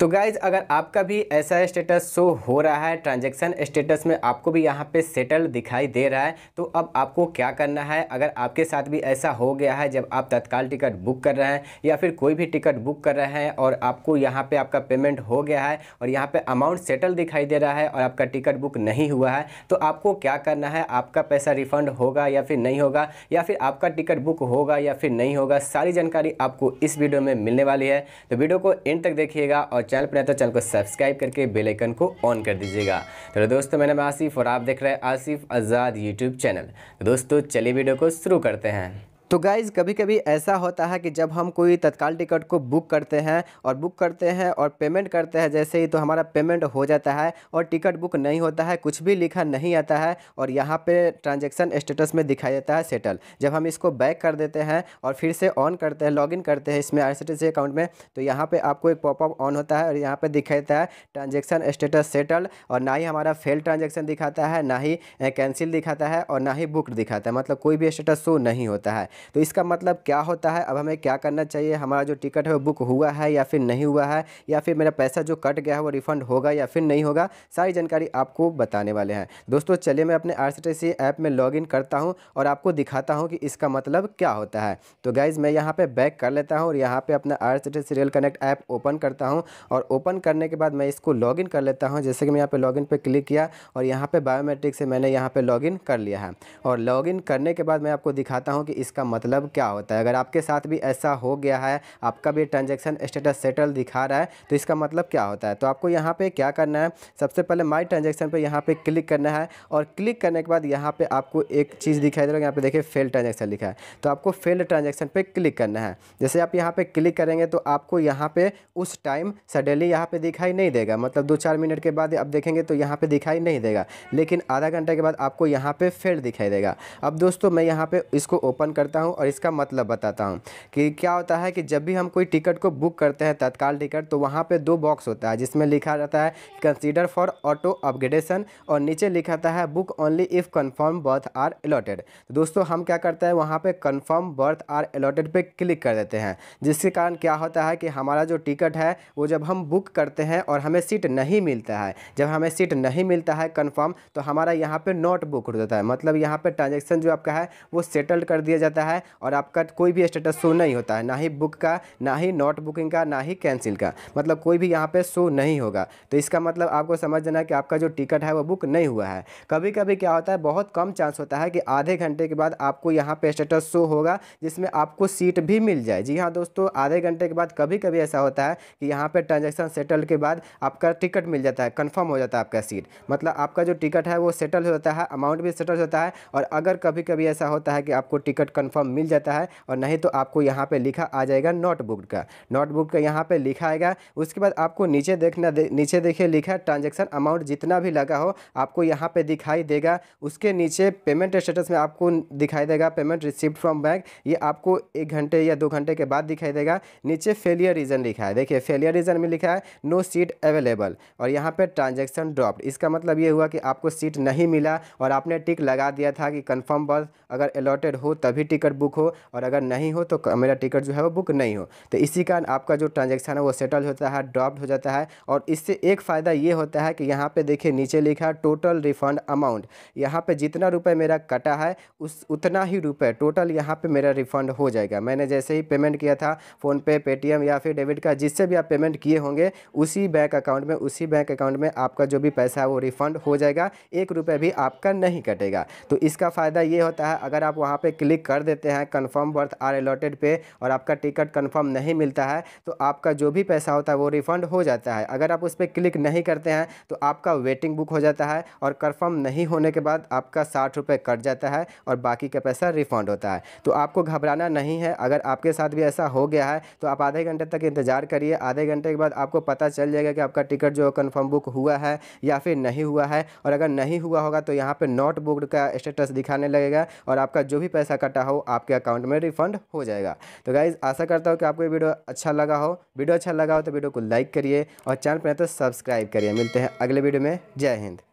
तो गाइज अगर आपका भी ऐसा स्टेटस शो हो रहा है ट्रांजैक्शन स्टेटस में आपको भी यहाँ पे सेटल दिखाई दे रहा है तो अब आपको क्या करना है अगर आपके साथ भी ऐसा हो गया है जब आप तत्काल टिकट बुक कर रहे हैं या फिर कोई भी टिकट बुक कर रहे हैं और आपको यहाँ पे आपका पेमेंट हो गया है और यहाँ पे अमाउंट सेटल दिखाई दे रहा है और आपका टिकट बुक नहीं हुआ है तो आपको क्या करना है आपका पैसा रिफंड होगा या फिर नहीं होगा या फिर आपका टिकट बुक होगा या फिर नहीं होगा सारी जानकारी आपको इस वीडियो में मिलने वाली है तो वीडियो को एंड तक देखिएगा और चैनल पर तो चैनल को सब्सक्राइब करके बेलाइकन को ऑन कर दीजिएगा तो दोस्तों नाम आसिफ और आप देख रहे हैं आसिफ आज़ाद यूट्यूब चैनल तो दोस्तों चलिए वीडियो को शुरू करते हैं तो गाइज़ कभी कभी ऐसा होता है कि जब हम कोई तत्काल टिकट को बुक करते हैं और बुक करते हैं और पेमेंट करते हैं जैसे ही तो हमारा पेमेंट हो जाता है और टिकट बुक नहीं होता है कुछ भी लिखा नहीं आता है और यहाँ पे ट्रांजैक्शन स्टेटस में दिखाया जाता है सेटल जब हम इसको बैक कर देते हैं और फिर से ऑन करते हैं लॉग करते हैं इसमें आर अकाउंट में तो यहाँ पर आपको एक पॉपअप ऑन होता है और यहाँ पर दिखाई देता है ट्रांजेक्शन स्टेटस सेटल और ना ही हमारा फेल ट्रांजेक्शन दिखाता है ना ही कैंसिल दिखाता है और ना ही बुक दिखाता है मतलब कोई भी स्टेटस शो नहीं होता है तो इसका मतलब क्या होता है अब हमें क्या करना चाहिए हमारा जो टिकट है वो बुक हुआ है या फिर नहीं हुआ है या फिर मेरा पैसा जो कट गया है वो रिफंड होगा या फिर नहीं होगा सारी जानकारी आपको बताने वाले हैं दोस्तों चलिए मैं अपने आर ऐप में लॉग करता हूँ और आपको दिखाता हूँ कि इसका मतलब क्या होता है तो गाइज़ मैं यहाँ पर बैक कर लेता हूँ और यहाँ पर अपना R serial connect app open करता हूँ और ओपन करने के बाद मैं इसको लॉग कर लेता हूँ जैसे कि मैं यहाँ पर लॉग पर क्लिक किया और यहाँ पर बायोमेट्रिक से मैंने यहाँ पर लॉग कर लिया है और लॉग करने के बाद मैं आपको दिखाता हूँ कि इसका मतलब क्या होता है अगर आपके साथ भी ऐसा हो गया है आपका भी ट्रांजेक्शन स्टेटस सेटल दिखा रहा है तो इसका मतलब क्या होता है तो आपको यहाँ पर क्या करना है सबसे पहले माई ट्रांजेक्शन पर यहाँ पर क्लिक करना है और क्लिक करने के बाद यहाँ पर आपको एक चीज़ दिखाई दे रहा है यहाँ पर देखिए फेल ट्रांजेक्शन लिखा है तो आपको फेल्ड ट्रांजेक्शन पर क्लिक करना है जैसे आप यहाँ पर क्लिक करेंगे तो आपको यहाँ पर उस टाइम सडनली यहाँ पर दिखाई नहीं देगा मतलब दो चार मिनट के बाद आप देखेंगे तो यहाँ पर दिखाई नहीं देगा लेकिन आधा घंटे के बाद आपको यहाँ पर फेल दिखाई देगा अब दोस्तों मैं यहाँ पर इसको ओपन करता बताता हूँ और इसका मतलब बताता हूँ कि क्या होता है कि जब भी हम कोई टिकट को बुक करते हैं तत्काल टिकट तो वहाँ पर दो बॉक्स होता है जिसमें लिखा रहता है कंसिडर फॉर ऑटो अपग्रेडेशन और नीचे लिखा रहता है book only if confirm berth are allotted दोस्तों हम क्या करते हैं वहाँ पर कन्फर्म बर्थ आर अलॉटेड पर क्लिक कर देते हैं जिसके कारण क्या होता है कि हमारा जो टिकट है वो जब हम बुक करते हैं और हमें सीट नहीं मिलता है जब हमें सीट नहीं मिलता है कन्फर्म तो हमारा यहाँ पर नॉट बुक हो जाता है मतलब यहाँ पर ट्रांजेक्शन जो आपका है वो सेटल्ड कर दिया जाता है है और आपका कोई भी स्टेटस शो नहीं होता है ना ही बुक का ना ही नॉट बुकिंग का ना ही कैंसिल का मतलब कोई भी यहाँ पर शो नहीं होगा तो इसका मतलब आपको समझ जाना कि आपका जो टिकट है वो बुक नहीं हुआ है कभी कभी क्या होता है बहुत कम चांस होता है कि आधे घंटे के बाद आपको यहाँ पर स्टेटस शो होगा जिसमें आपको सीट भी मिल जाए जी हाँ दोस्तों आधे घंटे के बाद कभी कभी ऐसा होता है कि यहाँ पर ट्रांजेक्शन सेटल के बाद आपका टिकट मिल जाता है कन्फर्म हो जाता है आपका सीट मतलब आपका जो टिकट है वो सेटल होता है अमाउंट भी सेटल होता है और अगर कभी कभी ऐसा होता है कि आपको टिकट कन्फर्म फॉर्म मिल जाता है और नहीं तो आपको यहाँ पर लिखा आ जाएगा नोटबुक का नोटबुक का यहाँ पर लिखा आएगा उसके बाद आपको नीचे देखना दे, नीचे देखिए लिखा है ट्रांजेक्शन अमाउंट जितना भी लगा हो आपको यहाँ पर दिखाई देगा उसके नीचे पेमेंट स्टेटस में आपको दिखाई देगा पेमेंट रिसिप्ट फ्रॉम बैंक ये आपको एक घंटे या दो घंटे के बाद दिखाई देगा नीचे फेलियर रीज़न लिखा है देखिए फेलियर रीज़न में लिखा है नो सीट अवेलेबल और यहाँ पर ट्रांजेक्शन ड्रॉप्ड इसका मतलब ये हुआ कि आपको सीट नहीं मिला और आपने टिक लगा दिया था कि कन्फर्म बस अगर अलॉटेड हो तभी टिकट टिकट बुक हो और अगर नहीं हो तो मेरा टिकट जो है वो बुक नहीं हो तो इसी कारण आपका जो ट्रांजेक्शन है वो सेटल होता है ड्रॉप्ड हो जाता है और इससे एक फ़ायदा ये होता है कि यहाँ पर देखिए नीचे लिखा टोटल रिफंड अमाउंट यहाँ पर जितना रुपए मेरा कटा है उस उतना ही रुपये टोटल यहाँ पर मेरा रिफंड हो जाएगा मैंने जैसे ही पेमेंट किया था फ़ोनपे पेटीएम या फिर डेबिट कार्ड जिससे भी आप पेमेंट किए होंगे उसी बैंक अकाउंट में उसी बैंक अकाउंट में आपका जो भी पैसा है वो रिफंड हो जाएगा एक रुपये भी आपका नहीं कटेगा तो इसका फ़ायदा ये होता है अगर आप वहाँ पर क्लिक कर देते देते हैं कन्फर्म बर्थ आर अलॉटेड पे और आपका टिकट कन्फर्म नहीं मिलता है तो आपका जो भी पैसा होता है वो रिफ़ंड हो जाता है अगर आप उस पर क्लिक नहीं करते हैं तो आपका वेटिंग बुक हो जाता है और कन्फर्म नहीं होने के बाद आपका साठ रुपये कट जाता है और बाकी का पैसा रिफ़ंड होता है तो आपको घबराना नहीं है अगर आपके साथ भी ऐसा हो गया है तो आप आधे घंटे तक इंतज़ार करिए आधे घंटे के बाद आपको पता चल जाएगा कि आपका टिकट जो कन्फर्म बुक हुआ है या फिर नहीं हुआ है और अगर नहीं हुआ होगा तो यहाँ पर नॉट बुकड का स्टेटस दिखाने लगेगा और आपका जो भी पैसा कटा हो आपके अकाउंट में रिफंड हो जाएगा तो गाइज़ आशा करता हूँ कि आपको ये वीडियो अच्छा लगा हो वीडियो अच्छा लगा हो तो वीडियो को लाइक करिए और चैनल पर तो सब्सक्राइब करिए मिलते हैं अगले वीडियो में जय हिंद